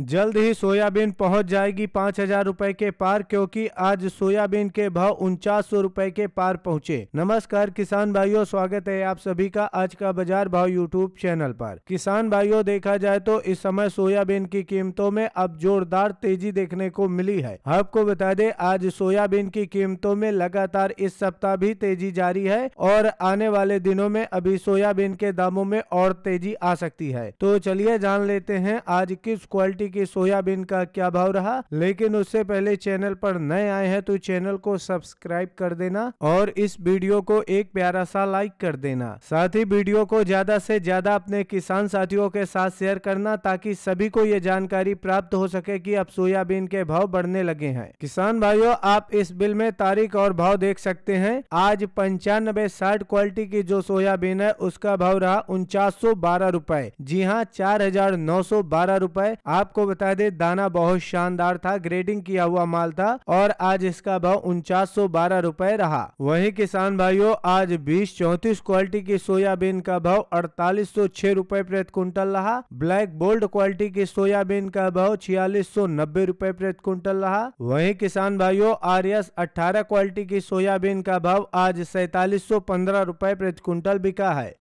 जल्द ही सोयाबीन पहुंच जाएगी पाँच हजार रूपए के पार क्योंकि आज सोयाबीन के भाव उनचास सौ रूपए के पार पहुंचे। नमस्कार किसान भाइयों स्वागत है आप सभी का आज का बाजार भाव यूट्यूब चैनल पर। किसान भाइयों देखा जाए तो इस समय सोयाबीन की कीमतों में अब जोरदार तेजी देखने को मिली है आपको बता दे आज सोयाबीन की कीमतों में लगातार इस सप्ताह भी तेजी जारी है और आने वाले दिनों में अभी सोयाबीन के दामों में और तेजी आ सकती है तो चलिए जान लेते हैं आज किस क्वालिटी प्रति की सोयाबीन का क्या भाव रहा लेकिन उससे पहले चैनल पर नए आए हैं तो चैनल को सब्सक्राइब कर देना और इस वीडियो को एक प्यारा सा लाइक कर देना साथ ही वीडियो को ज्यादा से ज्यादा अपने किसान साथियों के साथ शेयर करना ताकि सभी को ये जानकारी प्राप्त हो सके कि अब सोयाबीन के भाव बढ़ने लगे हैं किसान भाइयों आप इस बिल में तारीख और भाव देख सकते हैं आज पंचानबे साठ क्वालिटी की जो सोयाबीन है उसका भाव रहा उनचास सौ बारह रूपए जी हाँ चार हजार नौ सौ बारह रूपए आप आपको बता दे दाना बहुत शानदार था ग्रेडिंग किया हुआ माल था और आज इसका भाव उनचास सौ बारह रूपए रहा वही किसान भाइयों आज बीस चौतीस क्वालिटी की सोयाबीन का भाव अड़तालीस सौ छह रूपए प्रति क्विंटल रहा ब्लैक बोल्ड क्वालिटी की सोयाबीन का भाव छियालीस सौ नब्बे रूपए प्रति क्विंटल रहा वही किसान भाइयों एस अठारह क्वालिटी की सोयाबीन का भाव आज सैतालीस सौ पंद्रह रूपए प्रति क्विंटल बिका है